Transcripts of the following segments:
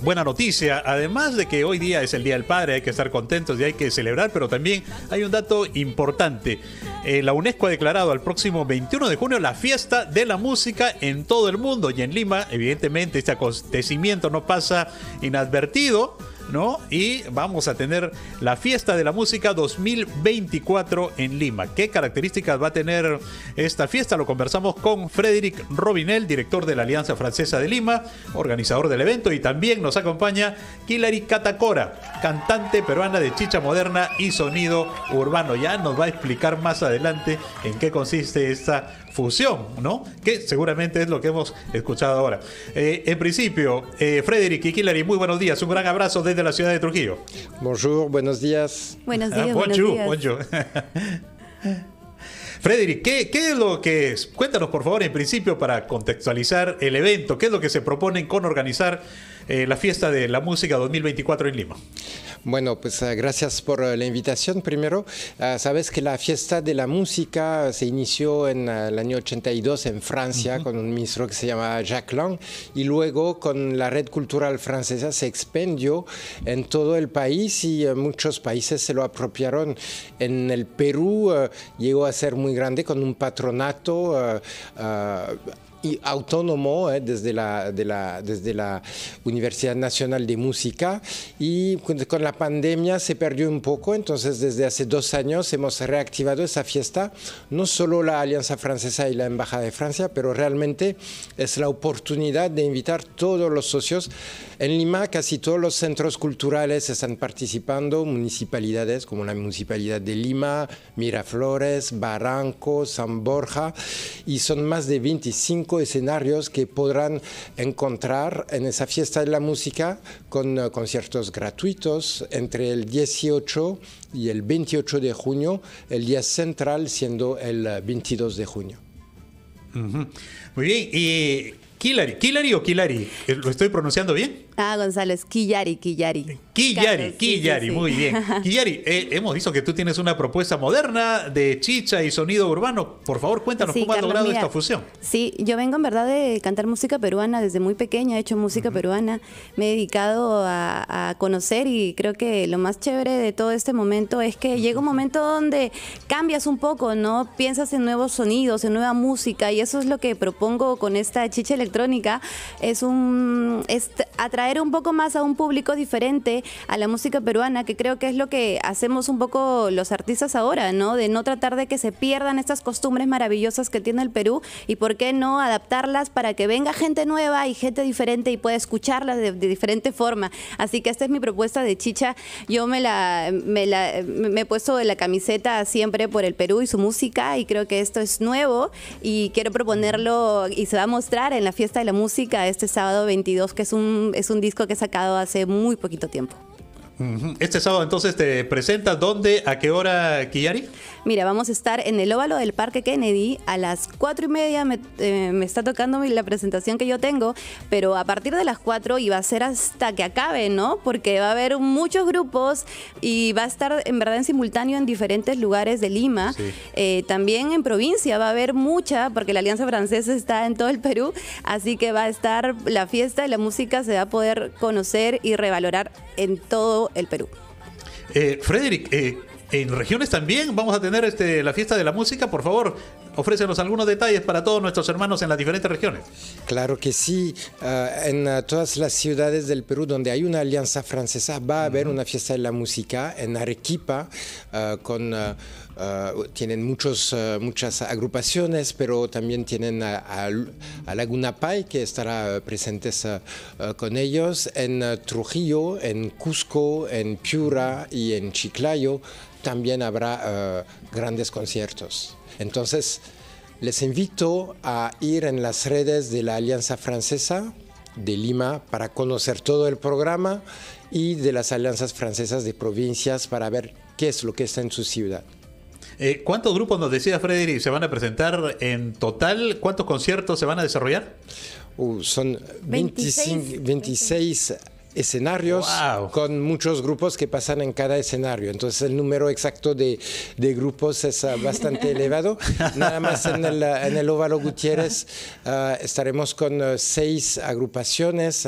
buena noticia, además de que hoy día es el Día del Padre, hay que estar contentos y hay que celebrar, pero también hay un dato importante. Eh, la UNESCO ha declarado al próximo 21 de junio la fiesta de la música en todo el mundo y en Lima, evidentemente, este acontecimiento no pasa inadvertido. ¿no? Y vamos a tener la fiesta de la música 2024 en Lima. ¿Qué características va a tener esta fiesta? Lo conversamos con Frédéric Robinel, director de la Alianza Francesa de Lima, organizador del evento, y también nos acompaña Kilari Catacora, cantante peruana de chicha moderna y sonido urbano. Ya nos va a explicar más adelante en qué consiste esta fusión, ¿no? Que seguramente es lo que hemos escuchado ahora. Eh, en principio, eh, Frederick y Kilari, muy buenos días. Un gran abrazo de la ciudad de Trujillo. Bonjour, buenos días. Buenos ah, días. bonjour, bonjour. Frederick, ¿qué, es lo que es? Cuéntanos, por favor, en principio, para contextualizar el evento, ¿qué es lo que se proponen con organizar eh, la fiesta de la música 2024 en Lima? Bueno, pues eh, gracias por eh, la invitación. Primero, eh, sabes que la fiesta de la música se inició en el año 82 en Francia con un ministro que se llamaba Jacques Lang y luego con la red cultural francesa se expandió en todo el país y muchos países se lo apropiaron. En el Perú llegó a ser muy grande con un patronato y autónomo eh, desde, la, Universidad Nacional de Música y con, la pandemia se perdió un poco, entonces desde hace dos años hemos reactivado esa fiesta, no solo la Alianza Francesa y la Embajada de Francia, pero realmente es la oportunidad de invitar todos los socios en Lima casi todos los centros culturales están participando, municipalidades como la Municipalidad de Lima, Miraflores, Barranco, San Borja, y son más de 25 escenarios que podrán encontrar en esa fiesta de la música con eh, conciertos gratuitos entre el 18 y el 28 de junio, el día central siendo el 22 eh, de junio. Muy bien, y o Killary, ¿lo estoy pronunciando bien? Ah, González, Quillari, Quillari. Quillari, Killari, muy bien. Quillari, eh, hemos visto que tú tienes una propuesta moderna de chicha y sonido urbano. Por favor, cuéntanos cómo ha logrado esta fusión. Sí, yo vengo en verdad de cantar música peruana desde muy pequeña, he hecho música peruana, me he dedicado a, conocer y creo que lo más chévere de todo este momento es que llega un momento donde cambias un poco, ¿no? Piensas en nuevos sonidos, en nueva música y eso es lo que propongo con esta chicha electrónica, es un... Es atraer un poco más a un público diferente a la música peruana, que creo que es lo que hacemos un poco los artistas ahora, ¿no? De no tratar de que se pierdan estas costumbres maravillosas que tiene el Perú y por qué no adaptarlas para que venga gente nueva y gente diferente y pueda escucharlas de, diferente forma. Así que esta es mi propuesta de Chicha. Yo me la, me la me he puesto la camiseta siempre por el Perú y su música y creo que esto es nuevo y quiero proponerlo y se va a mostrar en la fiesta de la música este sábado 22 que es un un disco que he sacado hace muy poquito tiempo. Este sábado entonces te presentas dónde, a qué hora, Kiyari? Mira, vamos a estar en el óvalo del Parque Kennedy a las cuatro y media. Me, eh, está tocando la presentación que yo tengo, pero a partir de las cuatro... y va a ser hasta que acabe, ¿no? Porque va a haber muchos grupos y va a estar en verdad en simultáneo en diferentes lugares de Lima. Eh, también en provincia va a haber mucha, porque la Alianza Francesa está en todo el Perú, así que va a estar la fiesta y la música se va a poder conocer y revalorar en todo el Perú. Eh, Frederick, eh, en regiones también vamos a tener este, la fiesta de la música. Por favor, ofrécenos algunos detalles para todos nuestros hermanos en las diferentes regiones. Claro que sí. Ah, en ah, todas las ciudades del Perú donde hay una alianza francesa va a haber una fiesta de la música en Arequipa ah, tienen muchos, muchas agrupaciones, pero también tienen a, Laguna Pai, que estará presente con ellos, en Trujillo, en Cusco, en Piura y en Chiclayo también habrá grandes conciertos. Entonces, les invito a ir en las redes de la Alianza Francesa de Lima para conocer todo el programa y de las alianzas francesas de provincias para ver qué es lo que está en su ciudad. Eh, ¿Cuántos grupos nos decía Frederick se van a presentar en total? ¿Cuántos conciertos se van a desarrollar? Uh, son 26, 26 escenarios con muchos grupos que pasan en cada escenario. Entonces el número exacto de, grupos es ah, bastante elevado. Nada más en el, ah, en Óvalo Gutiérrez ah, estaremos con seis agrupaciones.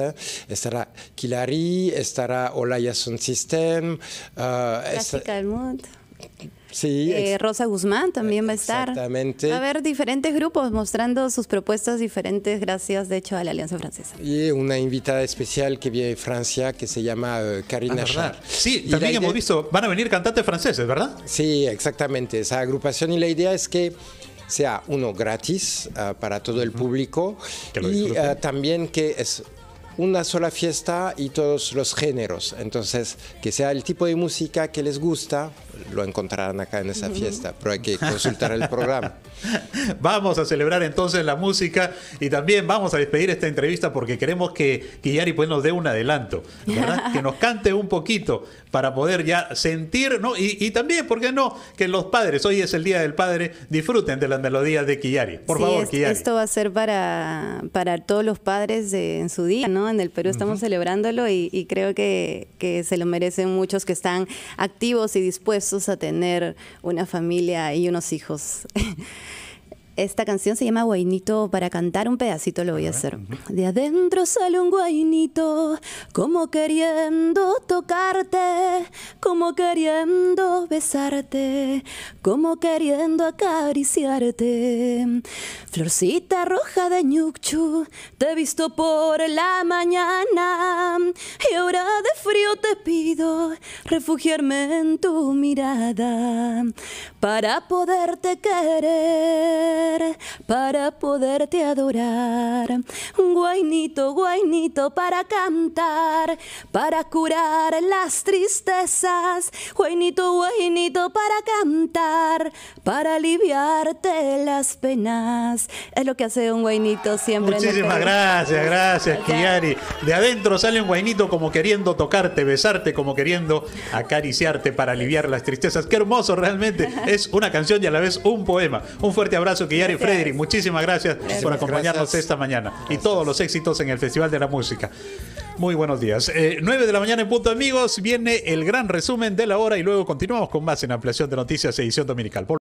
Estará Kilari, estará Olaya System. Sí. Eh, Rosa Guzmán también va a estar. Exactamente. Va a haber diferentes grupos mostrando sus propuestas diferentes gracias, de hecho, a la Alianza Francesa. Y una invitada especial que viene de Francia que se llama eh, Karina ah, Sí, también hemos visto, van a venir cantantes franceses, ¿verdad? Sí, exactamente, esa agrupación y la idea es que sea uno gratis ah, para todo el público y ah, también que es una sola fiesta y todos los géneros. Entonces, que sea el tipo de música que les gusta, lo encontrarán acá en esa fiesta, pero hay que consultar el programa. Vamos a celebrar entonces la música y también vamos a despedir esta entrevista porque queremos que Guillari pues, nos dé un adelanto, que nos cante un poquito para poder ya sentir, ¿no? Y, también, ¿por qué no? Que los padres, hoy es el Día del Padre, disfruten de las melodías de Quillari. Por favor, Esto va a ser para, para todos los padres en su día, ¿no? En el Perú estamos celebrándolo y, creo que, se lo merecen muchos que están activos y dispuestos a tener una familia y unos hijos. Esta canción se llama Guainito. Para cantar un pedacito lo voy a, hacer. De adentro sale un guainito, como queriendo tocarte, como queriendo besarte, como queriendo acariciarte. Florcita roja de ñucchu, te he visto por la mañana. Y ahora de frío te pido refugiarme en tu mirada para poderte querer para poderte adorar. Guainito, guainito para cantar, para curar las tristezas. Guainito, guainito para cantar, para aliviarte las penas. Es lo que hace un guainito siempre. Muchísimas este gracias, gracias, Kiari. De adentro sale un guainito como queriendo tocarte, besarte, como queriendo acariciarte para aliviar las tristezas. Qué hermoso realmente. Es una canción y a la vez un poema. Un fuerte abrazo, y Frederick, muchísimas gracias, por acompañarnos esta mañana y todos los éxitos en el Festival de la Música. Muy buenos días. 9 eh, de la mañana en punto, amigos. Viene el gran resumen de la hora y luego continuamos con más en Ampliación de Noticias, edición dominical.